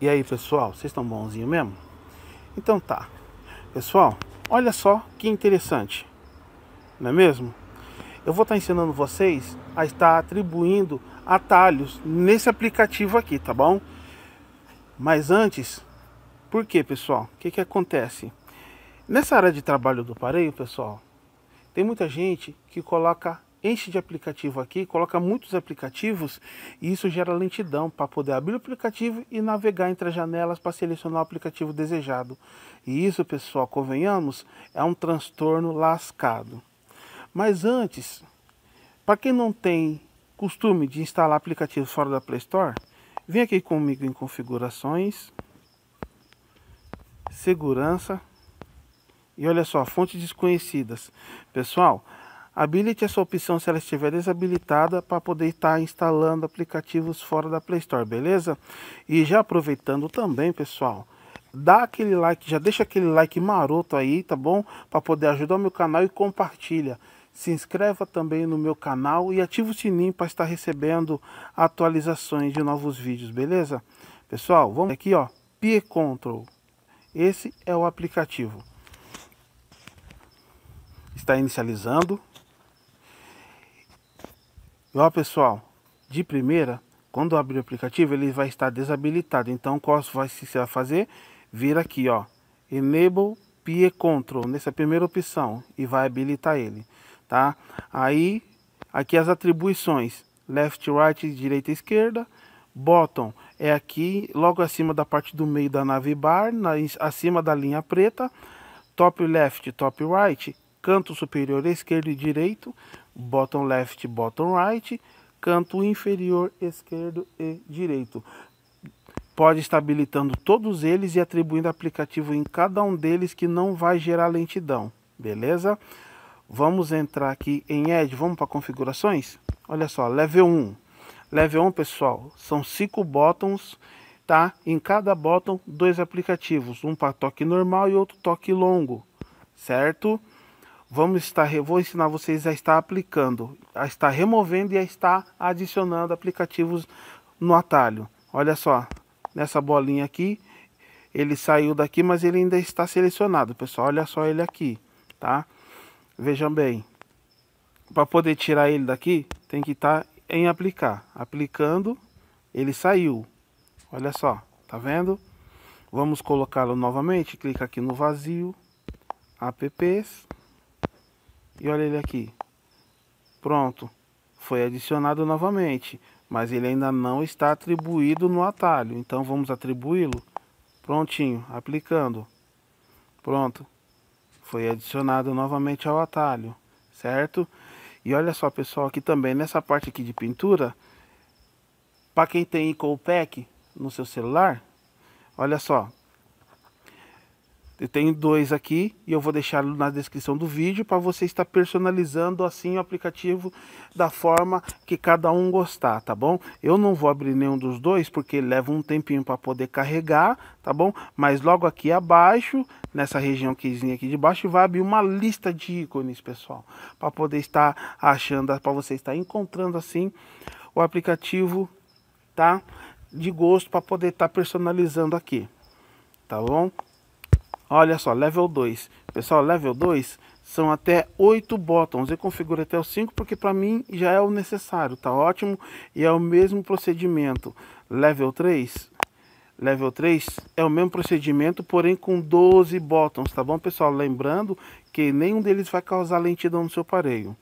E aí, pessoal, vocês estão bonzinho mesmo? Então tá. Pessoal, olha só que interessante. Não é mesmo? Eu vou estar tá ensinando vocês a estar atribuindo atalhos nesse aplicativo aqui, tá bom? Mas antes, por que, pessoal? O que, que acontece? Nessa área de trabalho do pareio, pessoal, tem muita gente que coloca enche de aplicativo aqui, coloca muitos aplicativos e isso gera lentidão para poder abrir o aplicativo e navegar entre as janelas para selecionar o aplicativo desejado. E isso, pessoal, convenhamos, é um transtorno lascado. Mas antes, para quem não tem costume de instalar aplicativos fora da Play Store, vem aqui comigo em configurações, segurança e olha só, fontes desconhecidas. Pessoal, Habilite essa opção se ela estiver desabilitada para poder estar instalando aplicativos fora da Play Store, beleza? E já aproveitando também, pessoal, dá aquele like, já deixa aquele like maroto aí, tá bom? Para poder ajudar o meu canal e compartilha. Se inscreva também no meu canal e ative o sininho para estar recebendo atualizações de novos vídeos, beleza? Pessoal, vamos aqui, ó, Peer Control. Esse é o aplicativo. Está inicializando. E ó pessoal, de primeira, quando abrir o aplicativo, ele vai estar desabilitado. Então, qual vai se vai fazer? Vir aqui, ó, Enable PE Control, nessa primeira opção, e vai habilitar ele, tá? Aí, aqui as atribuições, left, right, direita, esquerda, bottom é aqui, logo acima da parte do meio da bar, na, acima da linha preta, top left, top right, canto superior esquerdo e direito, bottom left, bottom right, canto inferior, esquerdo e direito. Pode estar habilitando todos eles e atribuindo aplicativo em cada um deles que não vai gerar lentidão, beleza? Vamos entrar aqui em Edge, vamos para configurações? Olha só, level 1. Level 1, pessoal, são cinco buttons, tá? Em cada button dois aplicativos, um para toque normal e outro toque longo, certo? vamos estar, vou ensinar vocês a estar aplicando, a estar removendo e a estar adicionando aplicativos no atalho. Olha só, nessa bolinha aqui, ele saiu daqui, mas ele ainda está selecionado, pessoal. Olha só ele aqui, tá? Vejam bem, para poder tirar ele daqui, tem que estar tá em aplicar. Aplicando, ele saiu. Olha só, tá vendo? Vamos colocá-lo novamente, clica aqui no vazio, apps, e olha ele aqui. Pronto. Foi adicionado novamente, mas ele ainda não está atribuído no atalho. Então vamos atribuí-lo. Prontinho, aplicando. Pronto. Foi adicionado novamente ao atalho, certo? E olha só, pessoal, aqui também nessa parte aqui de pintura, para quem tem Ecopack no seu celular, olha só, eu tenho dois aqui e eu vou deixar na descrição do vídeo para você estar personalizando assim o aplicativo da forma que cada um gostar, tá bom? Eu não vou abrir nenhum dos dois porque leva um tempinho para poder carregar, tá bom? Mas logo aqui abaixo, nessa região aqui de baixo, vai abrir uma lista de ícones, pessoal, para poder estar achando, para você estar encontrando assim o aplicativo, tá? De gosto para poder estar personalizando aqui. Tá bom? Olha só, level 2. Pessoal, level 2 são até 8 bottoms. Eu configuro até o 5 porque para mim já é o necessário, tá ótimo? E é o mesmo procedimento. Level 3, level 3 é o mesmo procedimento, porém com 12 bottoms, tá bom, pessoal? Lembrando que nenhum deles vai causar lentidão no seu aparelho.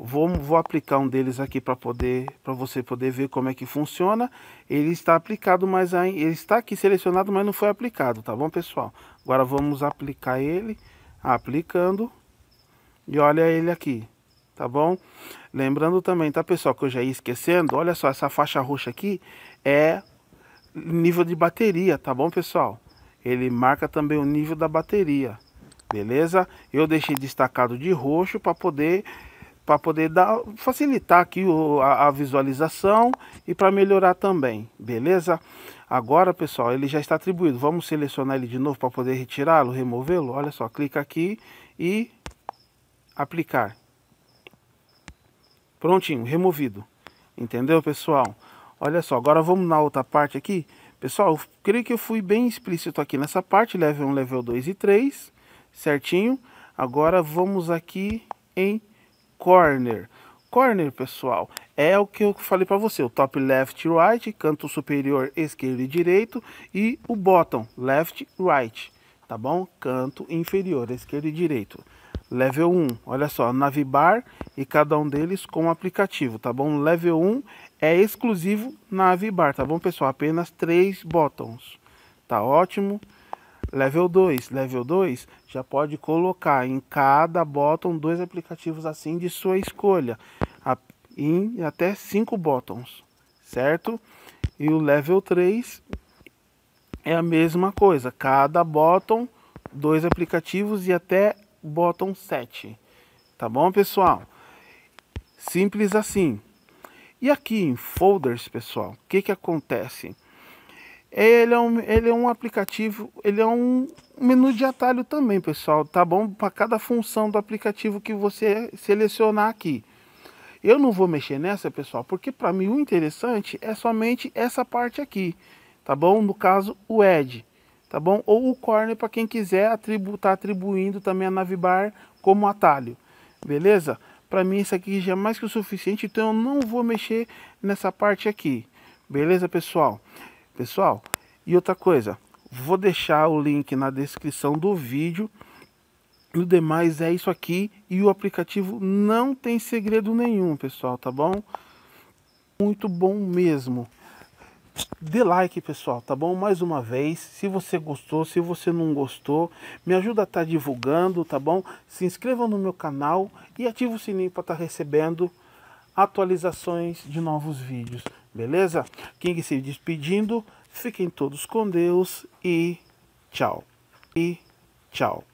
Vou, vou aplicar um deles aqui para poder para você poder ver como é que funciona. Ele está aplicado, mas aí, ele está aqui selecionado, mas não foi aplicado, tá bom, pessoal? Agora vamos aplicar ele, aplicando. E olha ele aqui, tá bom? Lembrando também, tá, pessoal, que eu já ia esquecendo, olha só, essa faixa roxa aqui é nível de bateria, tá bom, pessoal? Ele marca também o nível da bateria, beleza? Eu deixei destacado de roxo para poder para poder dar, facilitar aqui o, a, a, visualização e para melhorar também, beleza? Agora, pessoal, ele já está atribuído. Vamos selecionar ele de novo para poder retirá-lo, removê-lo. Olha só, clica aqui e aplicar. Prontinho, removido. Entendeu, pessoal? Olha só, agora vamos na outra parte aqui. Pessoal, eu creio que eu fui bem explícito aqui nessa parte, level 1, level 2 e 3, certinho? Agora vamos aqui em corner. Corner, pessoal, é o que eu falei para você, o top left right, canto superior esquerdo e direito e o bottom left right, tá bom? Canto inferior esquerdo e direito. Level 1, olha só, Navibar e cada um deles com aplicativo, tá bom? Level 1 é exclusivo Navibar, tá bom, pessoal? Apenas três buttons. Tá ótimo. Level 2. Level 2 já pode colocar em cada botão dois aplicativos assim de sua escolha. A, em até cinco botões, certo? E o level 3 é a mesma coisa. Cada botão, dois aplicativos e até botão 7. Tá bom, pessoal? Simples assim. E aqui em folders, pessoal, o que, que acontece? Ele é um, ele é um aplicativo, ele é um menu de atalho também, pessoal. Tá bom? Para cada função do aplicativo que você selecionar aqui. Eu não vou mexer nessa, pessoal, porque para mim o interessante é somente essa parte aqui, tá bom? No caso, o Edge, tá bom? Ou o Corner para quem quiser atribuir, tá atribuindo também a Navibar como atalho, beleza? Para mim isso aqui já é mais que o suficiente, então eu não vou mexer nessa parte aqui, beleza, pessoal? Pessoal, e outra coisa, vou deixar o link na descrição do vídeo. o demais é isso aqui e o aplicativo não tem segredo nenhum, pessoal, tá bom? Muito bom mesmo. Dê like, pessoal, tá bom? Mais uma vez, se você gostou, se você não gostou, me ajuda a estar tá divulgando, tá bom? Se inscreva no meu canal e ative o sininho para estar tá recebendo atualizações de novos vídeos. Beleza? King se despedindo. Fiquem todos com Deus e tchau. E tchau.